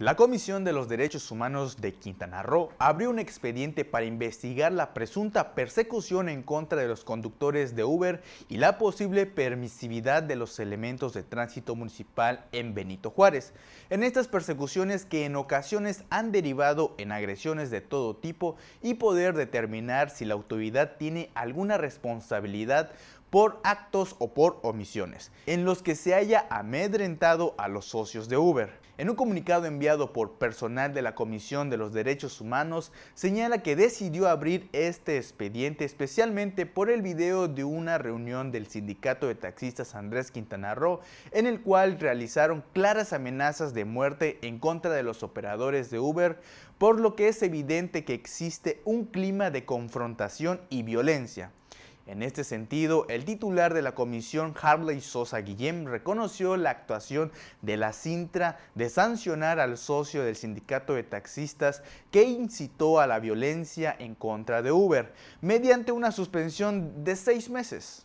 La Comisión de los Derechos Humanos de Quintana Roo abrió un expediente para investigar la presunta persecución en contra de los conductores de Uber y la posible permisividad de los elementos de tránsito municipal en Benito Juárez. En estas persecuciones que en ocasiones han derivado en agresiones de todo tipo y poder determinar si la autoridad tiene alguna responsabilidad por actos o por omisiones, en los que se haya amedrentado a los socios de Uber. En un comunicado enviado por personal de la Comisión de los Derechos Humanos, señala que decidió abrir este expediente especialmente por el video de una reunión del sindicato de taxistas Andrés Quintana Roo, en el cual realizaron claras amenazas de muerte en contra de los operadores de Uber, por lo que es evidente que existe un clima de confrontación y violencia. En este sentido, el titular de la comisión, Harley Sosa Guillem, reconoció la actuación de la Cintra de sancionar al socio del sindicato de taxistas que incitó a la violencia en contra de Uber, mediante una suspensión de seis meses.